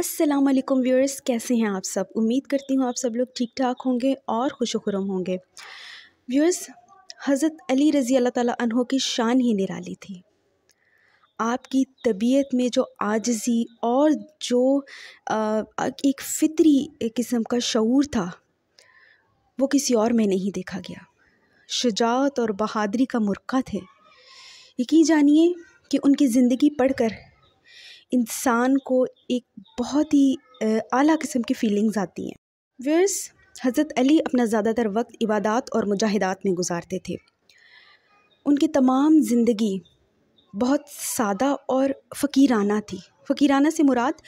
अस्सलाम वालेकुम व्यूअर्स कैसे हैं आप सब उम्मीद करती हूँ आप सब लोग ठीक ठाक होंगे और खुश खुरम होंगे व्यूअर्स हज़रत अली रज़ी अल्लाह ताला अनहो की शान ही निराली थी आपकी तबीयत में जो आजजी और जो आ, एक फितरी किस्म का शूर था वो किसी और में नहीं देखा गया शजात और बहादरी का मुर्का थे यकीन जानिए कि उनकी ज़िंदगी पढ़कर इंसान को एक बहुत ही आला किस्म की फ़ीलिंग्स आती हैं वेयर्स हज़रत अली अपना ज़्यादातर वक्त इबादत और मुजाहिदात में गुजारते थे उनकी तमाम ज़िंदगी बहुत सादा और फ़कीराना थी फ़कीराना से मुराद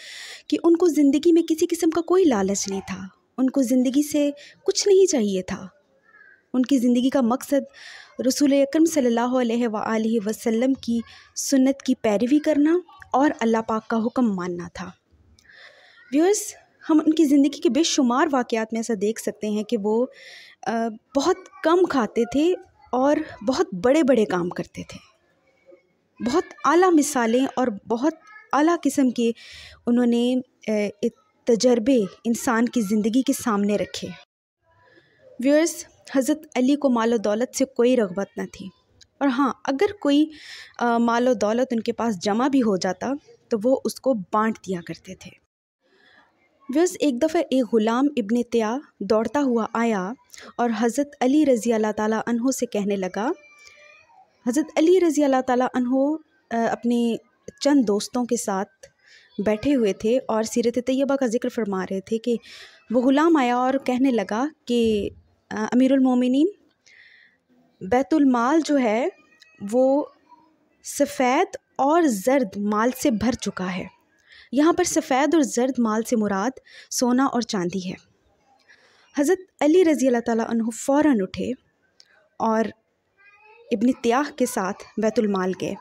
कि उनको ज़िंदगी में किसी किस्म का कोई लालच नहीं था उनको ज़िंदगी से कुछ नहीं चाहिए था उनकी ज़िंदगी का मकसद रसूल अकरम सम की सुन्नत की पैरवी करना और अल्लाह पाक का हुक्म मानना था व्यूअर्स हम उनकी ज़िंदगी के बेशुमार वाक़ात में ऐसा देख सकते हैं कि वो बहुत कम खाते थे और बहुत बड़े बड़े काम करते थे बहुत आला मिसालें और बहुत आला किस्म के उन्होंने तजर्बे इंसान की ज़िंदगी के सामने रखे व्यूअर्स हज़रत अली को मालो दौलत से कोई रगबत न थी और हाँ अगर कोई मालो माल दौलत उनके पास जमा भी हो जाता तो वो उसको बांट दिया करते थे व्यस एक दफ़े एक ग़ुलाम इब्न त्या दौड़ता हुआ आया और हज़रत अली रज़ी अल्लाह ताला अनहो से कहने लगा हज़रत अली रज़ी अल्लाह ताला अनहो अपने चंद दोस्तों के साथ बैठे हुए थे और सीरत तैयबा का जिक्र फरमा रहे थे कि वो ग़ुलाम आया और कहने लगा कि बैतुल माल जो है वो सफ़ेद और जर्द माल से भर चुका है यहाँ पर सफ़ेद और जर्द माल से मुराद सोना और चांदी है हज़रत अली रज़ी अल्लाह फ़ौर उठे और इब्न त्याह के साथ बैतुलमाल गए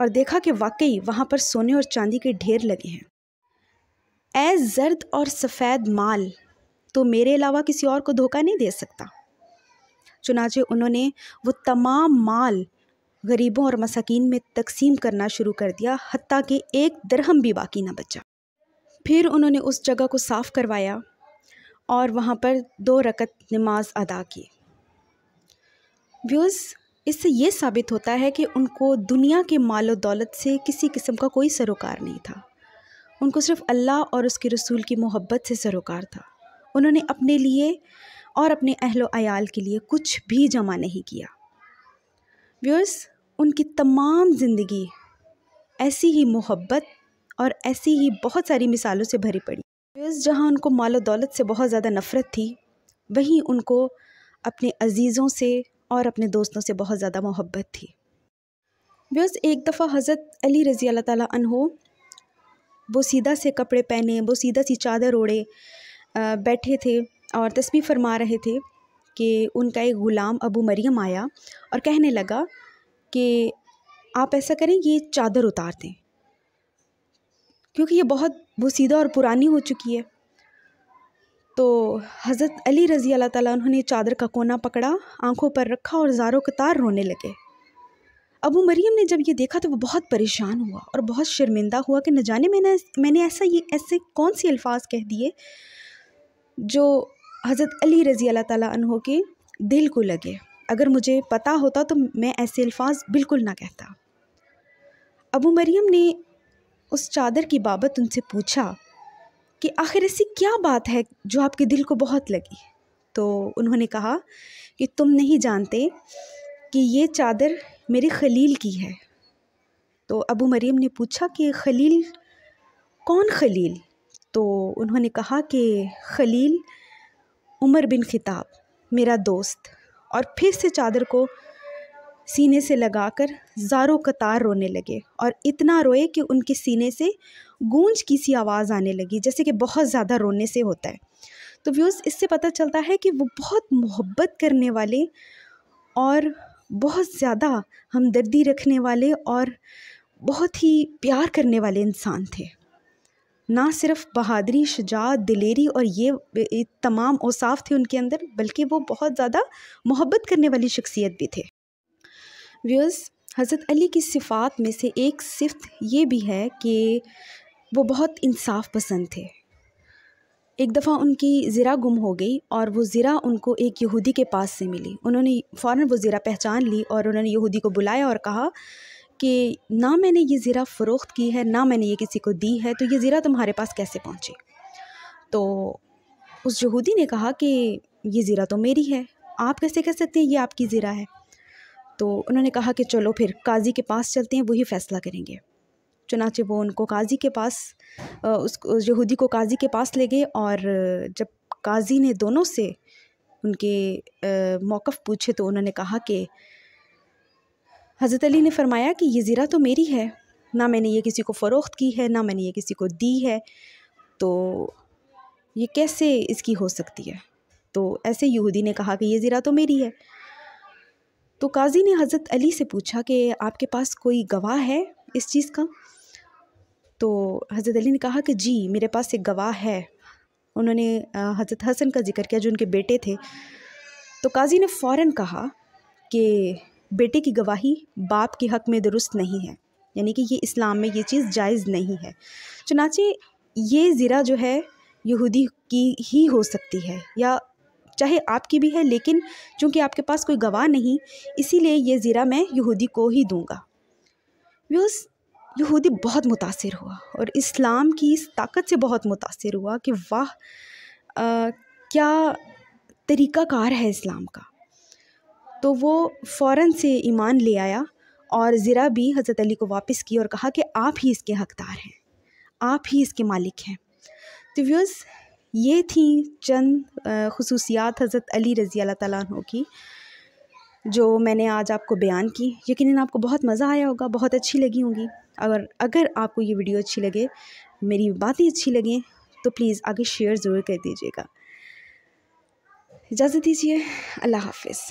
और देखा कि वाकई वहाँ पर सोने और चांदी के ढेर लगे हैं ए जर्द और सफ़ेद माल तो मेरे अलावा किसी और को धोखा नहीं दे सकता चुनाचे उन्होंने वो तमाम माल गरीबों और मसाकिन में तकसीम करना शुरू कर दिया हती कि एक दरहम भी बाकी ना बचा फिर उन्होंने उस जगह को साफ़ करवाया और वहाँ पर दो रकत नमाज अदा की व्यूज़ इससे ये साबित होता है कि उनको दुनिया के माल दौलत से किसी किस्म का कोई सरोकार नहीं था उनको सिर्फ अल्लाह और उसके रसूल की मोहब्बत से सरोकार था उन्होंने अपने लिए और अपने अहलो आयाल के लिए कुछ भी जमा नहीं किया व्यूअर्स उनकी तमाम ज़िंदगी ऐसी ही मोहब्बत और ऐसी ही बहुत सारी मिसालों से भरी पड़ी व्यूअर्स जहाँ उनको मालो दौलत से बहुत ज़्यादा नफ़रत थी वहीं उनको अपने अजीज़ों से और अपने दोस्तों से बहुत ज़्यादा मोहब्बत थी व्यूअर्स एक दफ़ा हज़रत अली रज़ी अल्लाह ताला अनहो वो सीधा से कपड़े पहने वो सीधा सी चादर ओढ़े बैठे थे और तस्वीर फरमा रहे थे कि उनका एक ग़ुलाम अबू मरियम आया और कहने लगा कि आप ऐसा करें ये चादर उतार दें क्योंकि ये बहुत बसीदा और पुरानी हो चुकी है तो हज़रत अली रज़ी अल्लाह ताला उन्होंने चादर का कोना पकड़ा आंखों पर रखा और जारो कतार रोने लगे अबू मरियम ने जब ये देखा तो वो बहुत परेशान हुआ और बहुत शर्मिंदा हुआ कि न जाने मैंने मैंने ऐसा ये ऐसे कौन से अल्फाज कह दिए जो हज़रत अली रज़ी अल्लाह ताली के दिल को लगे अगर मुझे पता होता तो मैं ऐसे अल्फाज बिल्कुल ना कहता अबू मरियम ने उस चादर की बाबत उनसे पूछा कि आखिर ऐसी क्या बात है जो आपके दिल को बहुत लगी तो उन्होंने कहा कि तुम नहीं जानते कि ये चादर मेरे खलील की है तो अबू मरियम ने पूछा कि खलील कौन खलील तो उन्होंने कहा कि खलील उमर बिन खिताब मेरा दोस्त और फिर से चादर को सीने से लगाकर जारो कतार रोने लगे और इतना रोए कि उनके सीने से गूंज की सी आवाज़ आने लगी जैसे कि बहुत ज़्यादा रोने से होता है तो व्यूज़ इससे पता चलता है कि वो बहुत मोहब्बत करने वाले और बहुत ज़्यादा हमदर्दी रखने वाले और बहुत ही प्यार करने वाले इंसान थे ना सिर्फ बहादरी शुजात दिलेरी और ये तमाम औसाफ थे उनके अंदर बल्कि वो बहुत ज़्यादा मोहब्बत करने वाली शख्सियत भी थे व्यूअर्स हज़रत अली की सिफ़ात में से एक सिफ्त ये भी है कि वो बहुत इंसाफ पसंद थे एक दफ़ा उनकी ज़रा गुम हो गई और वो ज़रा उनको एक यहूदी के पास से मिली उन्होंने फ़ौर वो ज़रा पहचान ली और उन्होंने यहूदी को बुलाया और कहा कि ना मैंने ये ज़ीरा फ़रोख्त की है ना मैंने ये किसी को दी है तो ये ज़ीरा तुम्हारे पास कैसे पहुँचे तो उस यहूदी ने कहा कि ये ज़ीरा तो मेरी है आप कैसे कह सकते हैं ये आपकी ज़ीरा है तो उन्होंने कहा कि चलो फिर काजी के पास चलते हैं वही फ़ैसला करेंगे चुनाचे वो उनको काजी के पास उस यहूदी को काजी के पास ले गए और जब काजी ने दोनों से उनके मौक़ पूछे तो उन्होंने कहा कि हज़रत अली ने फरमाया कि ये ज़रा तो मेरी है ना मैंने ये किसी को फ़रोख्त की है ना मैंने ये किसी को दी है तो ये कैसे इसकी हो सकती है तो ऐसे यहूदी ने कहा कि ये ज़रा तो मेरी है तो काजी ने हज़रत अली से पूछा कि आपके पास कोई गवाह है इस चीज़ का तो हज़रत अली ने कहा कि जी मेरे पास एक गवाह है उन्होंने हज़रत हसन का जिक्र किया जो उनके बेटे थे तो काजी ने फ़ौर कहा कि बेटे की गवाही बाप के हक़ में दुरुस्त नहीं है यानी कि ये इस्लाम में ये चीज़ जायज़ नहीं है चुनाचे ये ज़रा जो है यहूदी की ही हो सकती है या चाहे आपकी भी है लेकिन चूंकि आपके पास कोई गवाह नहीं इसीलिए ये ज़रा मैं यहूदी को ही दूंगा व्यूज़ यहूदी बहुत मुतासर हुआ और इस्लाम की इस ताकत से बहुत मुतासर हुआ कि वाह क्या तरीक़ाकार है इस्लाम का तो वो फ़ौर से ईमान ले आया और ज़रा भी हज़रत अली को वापस की और कहा कि आप ही इसके हकदार हैं आप ही इसके मालिक हैं तो व्यूज़ ये थी चंद खसूसियात हज़रत अली रज़ी अल्लाह तु की जो मैंने आज आपको बयान की यकीन आपको बहुत मज़ा आया होगा बहुत अच्छी लगी होंगी अगर अगर आपको ये वीडियो अच्छी लगे मेरी बातें अच्छी लगें तो प्लीज़ आगे शेयर ज़रूर कर दीजिएगा इजाज़त दीजिए अल्लाह हाफिज़